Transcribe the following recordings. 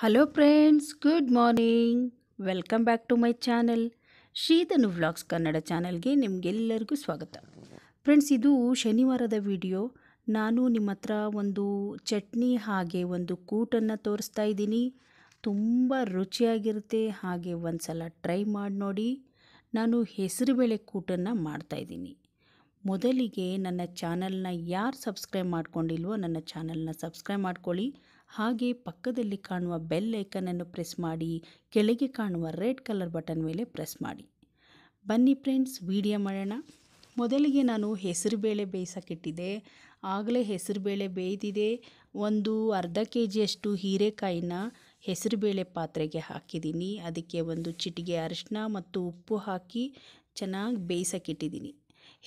hello friends good morning welcome back to my channel Shreedhanu vlogs Kannada ಚಾನಲ್ಗೆ ನಿಮಗೆಲ್ಲರಿಗೂ ಸ್ವಾಗತ friends ಇದು ಶನಿವಾರದ ವಿಡಿಯೋ ನಾನು ನಿಮ್ಮ ಹತ್ರ ಒಂದು ಚಟ್ನಿ ಹಾಗೆ ಒಂದು ಕೂಟನ್ನು ತೋರಿಸ್ತಾ ಇದ್ದೀನಿ ತುಂಬ ರುಚಿಯಾಗಿರುತ್ತೆ ಹಾಗೆ ಒಂದು ಸಲ ಟ್ರೈ ಮಾಡಿ ನೋಡಿ ನಾನು ಹೆಸರುಬೇಳೆ ಕೂಟನ್ನು ಮಾಡ್ತಾಯಿದ್ದೀನಿ ಮೊದಲಿಗೆ ನನ್ನ ಚಾನಲ್ನ ಯಾರು ಸಬ್ಸ್ಕ್ರೈಬ್ ಮಾಡ್ಕೊಂಡಿಲ್ವೋ ನನ್ನ ಚಾನಲ್ನ ಸಬ್ಸ್ಕ್ರೈಬ್ ಮಾಡ್ಕೊಳ್ಳಿ ಹಾಗೆ ಪಕ್ಕದಲ್ಲಿ ಕಾಣುವ ಬೆಲ್ ಐಕನನ್ನು ಪ್ರೆಸ್ ಮಾಡಿ ಕೆಳಗೆ ಕಾಣುವ ರೆಡ್ ಕಲರ್ ಬಟನ್ ಮೇಲೆ ಪ್ರೆಸ್ ಮಾಡಿ ಬನ್ನಿ ಫ್ರೆಂಡ್ಸ್ ವಿಡಿಯೋ ಮಾಡೋಣ ಮೊದಲಿಗೆ ನಾನು ಹೆಸರುಬೇಳೆ ಬೇಯಿಸೋಕ್ಕಿಟ್ಟಿದ್ದೆ ಆಗಲೇ ಹೆಸರುಬೇಳೆ ಬೇಯ್ದಿದೆ ಒಂದು ಅರ್ಧ ಕೆ ಜಿಯಷ್ಟು ಹೀರೆಕಾಯಿನ ಹೆಸರುಬೇಳೆ ಪಾತ್ರೆಗೆ ಹಾಕಿದ್ದೀನಿ ಅದಕ್ಕೆ ಒಂದು ಚಿಟಿಗೆ ಅರಿಶಿನ ಮತ್ತು ಉಪ್ಪು ಹಾಕಿ ಚೆನ್ನಾಗಿ ಬೇಯಿಸೋಕ್ಕಿಟ್ಟಿದ್ದೀನಿ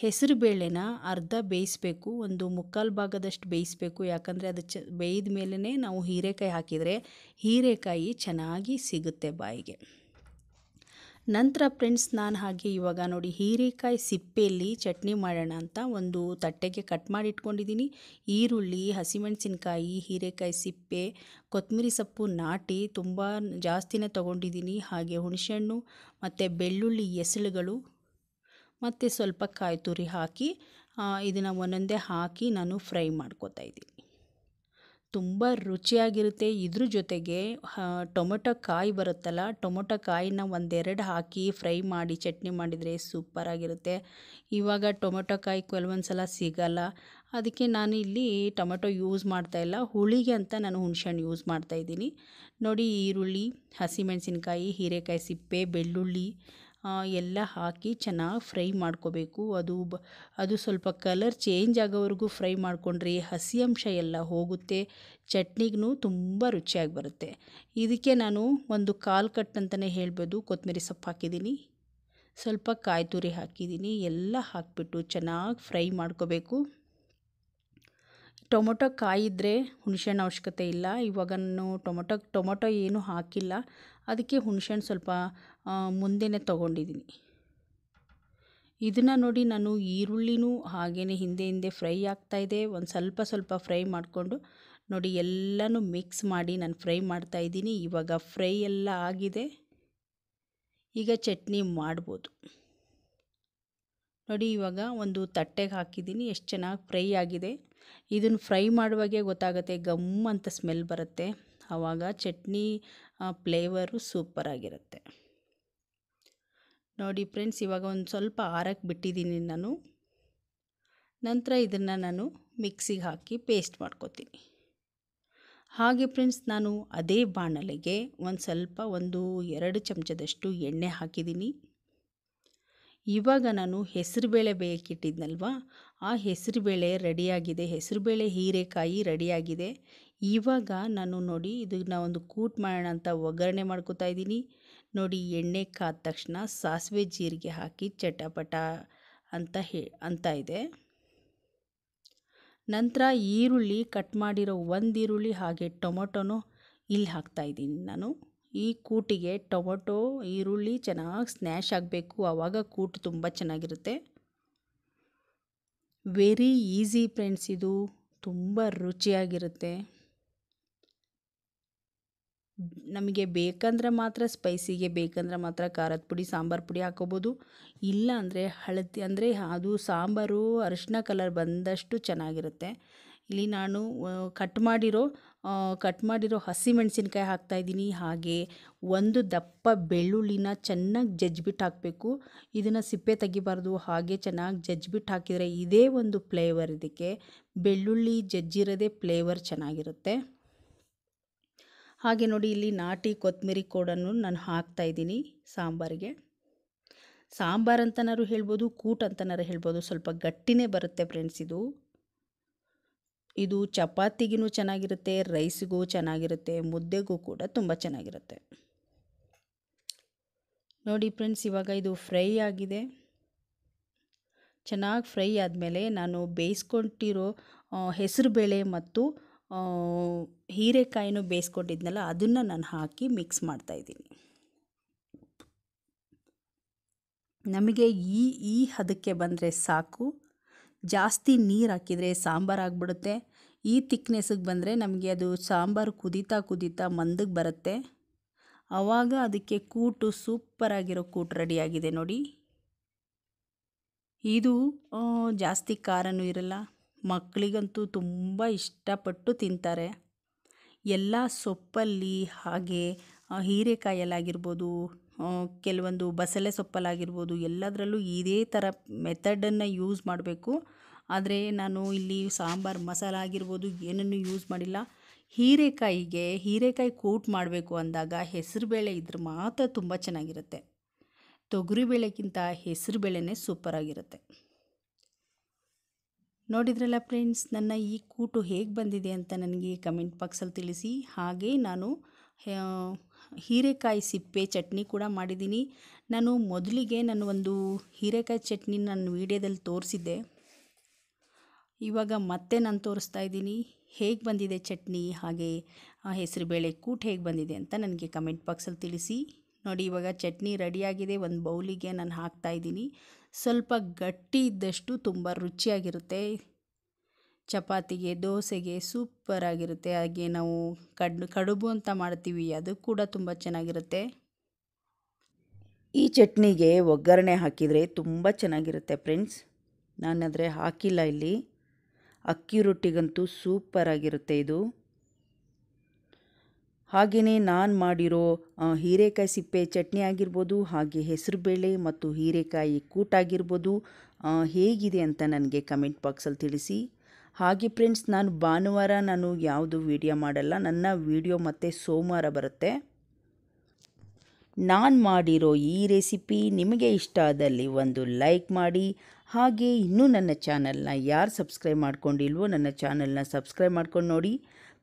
ಹೆಸರು ಬೇಳೆನ ಅರ್ಧ ಬೇಯಿಸಬೇಕು ಒಂದು ಮುಕ್ಕಾಲು ಭಾಗದಷ್ಟು ಬೇಯಿಸಬೇಕು ಯಾಕಂದರೆ ಅದು ಚ ಬೇಯ್ದ ಮೇಲೇ ನಾವು ಹೀರೆಕಾಯಿ ಹಾಕಿದರೆ ಹೀರೆಕಾಯಿ ಚೆನ್ನಾಗಿ ಸಿಗುತ್ತೆ ಬಾಯಿಗೆ ನಂತರ ಫ್ರೆಂಡ್ಸ್ ನಾನು ಹಾಗೆ ಇವಾಗ ನೋಡಿ ಹೀರೆಕಾಯಿ ಸಿಪ್ಪೆಯಲ್ಲಿ ಚಟ್ನಿ ಮಾಡೋಣ ಅಂತ ಒಂದು ತಟ್ಟೆಗೆ ಕಟ್ ಮಾಡಿ ಇಟ್ಕೊಂಡಿದ್ದೀನಿ ಈರುಳ್ಳಿ ಹಸಿಮೆಣಸಿನ್ಕಾಯಿ ಹೀರೆಕಾಯಿ ಸಿಪ್ಪೆ ಕೊತ್ತಂಬರಿ ಸೊಪ್ಪು ನಾಟಿ ತುಂಬ ಜಾಸ್ತಿನೇ ತೊಗೊಂಡಿದ್ದೀನಿ ಹಾಗೆ ಹುಣಸೆಹಣ್ಣು ಮತ್ತು ಬೆಳ್ಳುಳ್ಳಿ ಎಸಳುಗಳು ಮತ್ತು ಸ್ವಲ್ಪ ಕಾಯಿ ತುರಿ ಹಾಕಿ ಇದನ್ನು ಒಂದೊಂದೇ ಹಾಕಿ ನಾನು ಫ್ರೈ ಮಾಡ್ಕೋತಾ ಇದ್ದೀನಿ ತುಂಬ ರುಚಿಯಾಗಿರುತ್ತೆ ಇದ್ರ ಜೊತೆಗೆ ಟೊಮೊಟೊ ಕಾಯಿ ಬರುತ್ತಲ್ಲ ಟೊಮೊಟೊ ಕಾಯಿನ ಒಂದೆರಡು ಹಾಕಿ ಫ್ರೈ ಮಾಡಿ ಚಟ್ನಿ ಮಾಡಿದರೆ ಸೂಪರಾಗಿರುತ್ತೆ ಇವಾಗ ಟೊಮೊಟೊ ಕಾಯಿ ಕೆಲವೊಂದು ಸಲ ಸಿಗಲ್ಲ ಅದಕ್ಕೆ ನಾನು ಇಲ್ಲಿ ಟೊಮೆಟೊ ಯೂಸ್ ಮಾಡ್ತಾಯಿಲ್ಲ ಹುಳಿಗೆ ಅಂತ ನಾನು ಹುಣ್ಸೆಹಣ್ಣು ಯೂಸ್ ಮಾಡ್ತಾಯಿದ್ದೀನಿ ನೋಡಿ ಈರುಳ್ಳಿ ಹಸಿಮೆಣಸಿನ್ಕಾಯಿ ಹೀರೆಕಾಯಿ ಸಿಪ್ಪೆ ಬೆಳ್ಳುಳ್ಳಿ ಎಲ್ಲ ಹಾಕಿ ಚೆನ್ನಾಗಿ ಫ್ರೈ ಮಾಡ್ಕೋಬೇಕು ಅದು ಬ ಅದು ಸ್ವಲ್ಪ ಕಲರ್ ಚೇಂಜ್ ಆಗೋವರೆಗೂ ಫ್ರೈ ಮಾಡ್ಕೊಂಡ್ರಿ ಹಸಿ ಅಂಶ ಎಲ್ಲ ಹೋಗುತ್ತೆ ಚಟ್ನಿಗೂ ತುಂಬ ರುಚಿಯಾಗಿ ಬರುತ್ತೆ ಇದಕ್ಕೆ ನಾನು ಒಂದು ಕಾಲು ಕಟ್ ಅಂತಲೇ ಹೇಳ್ಬೋದು ಕೊತ್ತಂಬರಿ ಸೊಪ್ಪು ಹಾಕಿದ್ದೀನಿ ಸ್ವಲ್ಪ ಕಾಯಿ ತುರಿ ಹಾಕಿದ್ದೀನಿ ಎಲ್ಲ ಹಾಕಿಬಿಟ್ಟು ಚೆನ್ನಾಗಿ ಫ್ರೈ ಮಾಡ್ಕೋಬೇಕು ಟೊಮೊಟೊ ಕಾಯಿದ್ರೆ ಹುಣಸೆಹಣ್ಣು ಅವಶ್ಯಕತೆ ಇಲ್ಲ ಇವಾಗ ನಾನು ಟೊಮೊಟೊ ಟೊಮೊಟೊ ಏನು ಹಾಕಿಲ್ಲ ಅದಕ್ಕೆ ಹುಣಸೆಹಣ್ಣು ಸ್ವಲ್ಪ ಮುಂದೆನೇ ತೊಗೊಂಡಿದ್ದೀನಿ ಇದನ್ನು ನೋಡಿ ನಾನು ಈರುಳ್ಳಿನೂ ಹಾಗೇ ಹಿಂದೆ ಹಿಂದೆ ಫ್ರೈ ಆಗ್ತಾಯಿದೆ ಒಂದು ಸ್ವಲ್ಪ ಸ್ವಲ್ಪ ಫ್ರೈ ಮಾಡಿಕೊಂಡು ನೋಡಿ ಎಲ್ಲನೂ ಮಿಕ್ಸ್ ಮಾಡಿ ನಾನು ಫ್ರೈ ಮಾಡ್ತಾಯಿದ್ದೀನಿ ಇವಾಗ ಫ್ರೈ ಎಲ್ಲ ಆಗಿದೆ ಈಗ ಚಟ್ನಿ ಮಾಡ್ಬೋದು ನೋಡಿ ಇವಾಗ ಒಂದು ತಟ್ಟೆಗೆ ಹಾಕಿದ್ದೀನಿ ಎಷ್ಟು ಚೆನ್ನಾಗಿ ಫ್ರೈ ಆಗಿದೆ ಇದನ್ನು ಫ್ರೈ ಮಾಡುವಾಗೆ ಗೊತ್ತಾಗುತ್ತೆ ಗಮ್ ಅಂತ ಸ್ಮೆಲ್ ಬರುತ್ತೆ ಆವಾಗ ಚಟ್ನಿ ಫ್ಲೇವರು ಸೂಪರಾಗಿರುತ್ತೆ ನೋಡಿ ಫ್ರೆಂಡ್ಸ್ ಇವಾಗ ಒಂದು ಸ್ವಲ್ಪ ಆರಕ್ಕೆ ಬಿಟ್ಟಿದ್ದೀನಿ ನಾನು ನಂತರ ಇದನ್ನು ನಾನು ಮಿಕ್ಸಿಗೆ ಹಾಕಿ ಪೇಸ್ಟ್ ಮಾಡ್ಕೊತೀನಿ ಹಾಗೆ ಫ್ರೆಂಡ್ಸ್ ನಾನು ಅದೇ ಬಾಣಲೆಗೆ ಒಂದು ಸ್ವಲ್ಪ ಒಂದು ಎರಡು ಚಮಚದಷ್ಟು ಎಣ್ಣೆ ಹಾಕಿದ್ದೀನಿ ಇವಾಗ ನಾನು ಹೆಸರುಬೇಳೆ ಬೇಯಕ್ಕಿಟ್ಟಿದ್ನಲ್ವ ಆ ಹೆಸರುಬೇಳೆ ರೆಡಿಯಾಗಿದೆ ಹೆಸರುಬೇಳೆ ಹೀರೆಕಾಯಿ ರೆಡಿಯಾಗಿದೆ ಇವಾಗ ನಾನು ನೋಡಿ ಇದನ್ನ ಒಂದು ಕೂಟ್ ಮಾಡೋಣ ಅಂತ ಒಗ್ಗರಣೆ ಮಾಡ್ಕೋತಾ ಇದ್ದೀನಿ ನೋಡಿ ಎಣ್ಣೆ ಕಾದ ತಕ್ಷಣ ಸಾಸಿವೆ ಜೀರಿಗೆ ಹಾಕಿ ಚಟಪಟ ಅಂತ ಹೇ ಅಂತ ಇದೆ ನಂತರ ಈರುಳ್ಳಿ ಕಟ್ ಮಾಡಿರೋ ಒಂದು ಈರುಳ್ಳಿ ಹಾಗೆ ಟೊಮೊಟೊನೂ ಇಲ್ಲಿ ಹಾಕ್ತಾಯಿದ್ದೀನಿ ನಾನು ಈ ಕೂಟಿಗೆ ಟೊಮೊಟೊ ಈರುಳ್ಳಿ ಚೆನ್ನಾಗಿ ಸ್ನ್ಯಾಶ್ ಆಗಬೇಕು ಆವಾಗ ಕೂಟ್ ತುಂಬ ಚೆನ್ನಾಗಿರುತ್ತೆ ವೆರಿ ಈಸಿ ಫ್ರೆಂಡ್ಸ್ ಇದು ತುಂಬ ರುಚಿಯಾಗಿರುತ್ತೆ ನಮಗೆ ಬೇಕಂದ್ರೆ ಮಾತ್ರ ಸ್ಪೈಸಿಗೆ ಬೇಕಂದ್ರೆ ಮಾತ್ರ ಖಾರದ ಪುಡಿ ಸಾಂಬಾರು ಪುಡಿ ಹಾಕೋಬೋದು ಇಲ್ಲ ಅಂದರೆ ಹಳದಿ ಅಂದರೆ ಅದು ಸಾಂಬಾರು ಅರಿಶಿನ ಕಲರ್ ಬಂದಷ್ಟು ಚೆನ್ನಾಗಿರುತ್ತೆ ಇಲ್ಲಿ ನಾನು ಕಟ್ ಮಾಡಿರೋ ಕಟ್ ಮಾಡಿರೋ ಹಸಿಮೆಣಸಿನ್ಕಾಯಿ ಹಾಕ್ತಾಯಿದ್ದೀನಿ ಹಾಗೆ ಒಂದು ದಪ್ಪ ಬೆಳ್ಳುಳ್ಳಿನ ಚೆನ್ನಾಗಿ ಜಜ್ಬಿಟ್ಟು ಹಾಕಬೇಕು ಇದನ್ನು ಸಿಪ್ಪೆ ತೆಗಿಬಾರ್ದು ಹಾಗೆ ಚೆನ್ನಾಗಿ ಜಜ್ಬಿಟ್ಟು ಹಾಕಿದರೆ ಇದೇ ಒಂದು ಫ್ಲೇವರ್ ಇದಕ್ಕೆ ಬೆಳ್ಳುಳ್ಳಿ ಜಜ್ಜಿರೋದೇ ಫ್ಲೇವರ್ ಚೆನ್ನಾಗಿರುತ್ತೆ ಹಾಗೆ ನೋಡಿ ಇಲ್ಲಿ ನಾಟಿ ಕೊತ್ತಂಬರಿ ಕೋಡನ್ನು ನಾನು ಹಾಕ್ತಾಯಿದ್ದೀನಿ ಸಾಂಬಾರಿಗೆ ಸಾಂಬಾರು ಅಂತನಾರು ಹೇಳ್ಬೋದು ಕೂಟ್ ಅಂತನಾರು ಹೇಳ್ಬೋದು ಸ್ವಲ್ಪ ಗಟ್ಟಿನೇ ಬರುತ್ತೆ ಫ್ರೆಂಡ್ಸ್ ಇದು ಇದು ಚಪಾತಿಗೂ ಚೆನ್ನಾಗಿರುತ್ತೆ ರೈಸ್ಗೂ ಚೆನ್ನಾಗಿರುತ್ತೆ ಮುದ್ದೆಗೂ ಕೂಡ ತುಂಬ ಚೆನ್ನಾಗಿರುತ್ತೆ ನೋಡಿ ಫ್ರೆಂಡ್ಸ್ ಇವಾಗ ಇದು ಫ್ರೈ ಆಗಿದೆ ಚೆನ್ನಾಗಿ ಫ್ರೈ ಆದಮೇಲೆ ನಾನು ಬೇಯಿಸ್ಕೊಟ್ಟಿರೋ ಹೆಸರುಬೇಳೆ ಮತ್ತು ಹೀರೆಕಾಯಿನೂ ಬೇಯಿಸ್ಕೊಂಡಿದ್ನಲ್ಲ ಅದನ್ನು ನಾನು ಹಾಕಿ ಮಿಕ್ಸ್ ಮಾಡ್ತಾಯಿದ್ದೀನಿ ನಮಗೆ ಈ ಈ ಹದಕ್ಕೆ ಬಂದರೆ ಸಾಕು ಜಾಸ್ತಿ ನೀರು ಹಾಕಿದರೆ ಸಾಂಬಾರು ಆಗಿಬಿಡುತ್ತೆ ಈ ಥಿಕ್ನೆಸ್ಸಿಗೆ ಬಂದರೆ ನಮಗೆ ಅದು ಸಾಂಬಾರು ಕುದೀತಾ ಕುದೀತಾ ಮಂದಕ್ಕೆ ಬರುತ್ತೆ ಆವಾಗ ಅದಕ್ಕೆ ಕೂಟು ಸೂಪರಾಗಿರೋ ಕೂಟು ರೆಡಿಯಾಗಿದೆ ನೋಡಿ ಇದು ಜಾಸ್ತಿ ಖಾರನೂ ಇರಲ್ಲ ಮಕ್ಕಳಿಗಂತೂ ತುಂಬ ಇಷ್ಟಪಟ್ಟು ತಿಂತಾರೆ ಎಲ್ಲ ಸೊಪ್ಪಲ್ಲಿ ಹಾಗೆ ಹೀರೆಕಾಯಲ್ಲಾಗಿರ್ಬೋದು ಕೆಲವೊಂದು ಬಸಳೆ ಸೊಪ್ಪಲ್ಲಾಗಿರ್ಬೋದು ಎಲ್ಲದರಲ್ಲೂ ಇದೇ ಥರ ಮೆಥಡನ್ನು ಯೂಸ್ ಮಾಡಬೇಕು ಆದರೆ ನಾನು ಇಲ್ಲಿ ಸಾಂಬಾರು ಮಸಾಲ ಆಗಿರ್ಬೋದು ಏನನ್ನೂ ಯೂಸ್ ಮಾಡಿಲ್ಲ ಹೀರೆಕಾಯಿಗೆ ಹೀರೆಕಾಯಿ ಕೂಟ್ ಮಾಡಬೇಕು ಅಂದಾಗ ಹೆಸರುಬೇಳೆ ಇದ್ರೆ ಮಾತ್ರ ತುಂಬ ಚೆನ್ನಾಗಿರುತ್ತೆ ತೊಗರಿಬೇಳೆಗಿಂತ ಹೆಸರುಬೇಳೆನೇ ಸೂಪರಾಗಿರುತ್ತೆ ನೋಡಿದ್ರಲ್ಲ ಫ್ರೆಂಡ್ಸ್ ನನ್ನ ಈ ಕೂಟು ಹೇಗೆ ಬಂದಿದೆ ಅಂತ ನನಗೆ ಕಮೆಂಟ್ ಬಾಕ್ಸಲ್ಲಿ ತಿಳಿಸಿ ಹಾಗೆ ನಾನು ಹೀರೆಕಾಯಿ ಸಿಪ್ಪೆ ಚಟ್ನಿ ಕೂಡ ಮಾಡಿದ್ದೀನಿ ನಾನು ಮೊದಲಿಗೆ ನಾನು ಒಂದು ಹೀರೆಕಾಯಿ ಚಟ್ನಿ ನಾನು ವೀಡಿಯೋದಲ್ಲಿ ತೋರಿಸಿದ್ದೆ ಇವಾಗ ಮತ್ತೆ ನಾನು ತೋರಿಸ್ತಾ ಇದ್ದೀನಿ ಹೇಗೆ ಬಂದಿದೆ ಚಟ್ನಿ ಹಾಗೆ ಹೆಸರುಬೇಳೆ ಕೂಟ್ ಹೇಗೆ ಬಂದಿದೆ ಅಂತ ನನಗೆ ಕಮೆಂಟ್ ಬಾಕ್ಸಲ್ಲಿ ತಿಳಿಸಿ ನೋಡಿ ಇವಾಗ ಚಟ್ನಿ ರೆಡಿಯಾಗಿದೆ ಒಂದು ಬೌಲಿಗೆ ನಾನು ಹಾಕ್ತಾ ಇದ್ದೀನಿ ಸ್ವಲ್ಪ ಗಟ್ಟಿ ಇದ್ದಷ್ಟು ತುಂಬ ರುಚಿಯಾಗಿರುತ್ತೆ ಚಪಾತಿಗೆ ದೋಸೆಗೆ ಸೂಪರಾಗಿರುತ್ತೆ ಹಾಗೆ ನಾವು ಕಡ್ ಕಡುಬು ಅಂತ ಮಾಡ್ತೀವಿ ಅದು ಕೂಡ ತುಂಬ ಚೆನ್ನಾಗಿರುತ್ತೆ ಈ ಚಟ್ನಿಗೆ ಒಗ್ಗರಣೆ ಹಾಕಿದರೆ ತುಂಬ ಚೆನ್ನಾಗಿರುತ್ತೆ ಫ್ರೆಂಡ್ಸ್ ನಾನಾದರೆ ಹಾಕಿಲ್ಲ ಇಲ್ಲಿ ಅಕ್ಕಿ ರೊಟ್ಟಿಗಂತೂ ಸೂಪರಾಗಿರುತ್ತೆ ಇದು ಹಾಗೆಯೇ ನಾನು ಮಾಡಿರೋ ಹೀರೆಕಾಯಿ ಸಿಪ್ಪೆ ಚಟ್ನಿ ಆಗಿರ್ಬೋದು ಹಾಗೆ ಹೆಸರುಬೇಳೆ ಮತ್ತು ಹೀರೆಕಾಯಿ ಕೂಟಾಗಿರ್ಬೋದು ಹೇಗಿದೆ ಅಂತ ನನಗೆ ಕಮೆಂಟ್ ಬಾಕ್ಸಲ್ಲಿ ತಿಳಿಸಿ ಹಾಗೆ ಫ್ರೆಂಡ್ಸ್ ನಾನು ಭಾನುವಾರ ನಾನು ಯಾವುದು ವೀಡಿಯೋ ಮಾಡಲ್ಲ ನನ್ನ ವೀಡಿಯೋ ಮತ್ತೆ ಸೋಮವಾರ ಬರುತ್ತೆ ನಾನು ಮಾಡಿರೋ ಈ ರೆಸಿಪಿ ನಿಮಗೆ ಇಷ್ಟ ಆದಲ್ಲಿ ಒಂದು ಲೈಕ್ ಮಾಡಿ ಹಾಗೆ ಇನ್ನೂ ನನ್ನ ಚಾನಲ್ನ ಯಾರು ಸಬ್ಸ್ಕ್ರೈಬ್ ಮಾಡ್ಕೊಂಡಿಲ್ವೋ ನನ್ನ ಚಾನಲ್ನ ಸಬ್ಸ್ಕ್ರೈಬ್ ಮಾಡ್ಕೊಂಡು ನೋಡಿ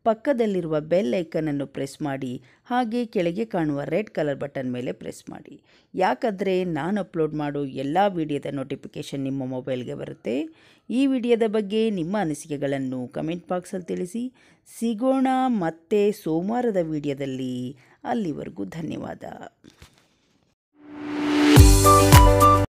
ಪಕ್ಕದಲ್ಲಿರುವ ಬೆಲ್ ಐಕನನ್ನು ಪ್ರೆಸ್ ಮಾಡಿ ಹಾಗೆ ಕೆಳಗೆ ಕಾಣುವ ರೆಡ್ ಕಲರ್ ಬಟನ್ ಮೇಲೆ ಪ್ರೆಸ್ ಮಾಡಿ ಯಾಕಂದರೆ ನಾನು ಅಪ್ಲೋಡ್ ಮಾಡೋ ಎಲ್ಲ ವಿಡಿಯೋದ ನೋಟಿಫಿಕೇಷನ್ ನಿಮ್ಮ ಮೊಬೈಲ್ಗೆ ಬರುತ್ತೆ ಈ ವಿಡಿಯೋದ ಬಗ್ಗೆ ನಿಮ್ಮ ಅನಿಸಿಕೆಗಳನ್ನು ಕಮೆಂಟ್ ಬಾಕ್ಸಲ್ಲಿ ತಿಳಿಸಿ ಸಿಗೋಣ ಮತ್ತೆ ಸೋಮವಾರದ ವಿಡಿಯೋದಲ್ಲಿ ಅಲ್ಲಿವರೆಗೂ ಧನ್ಯವಾದ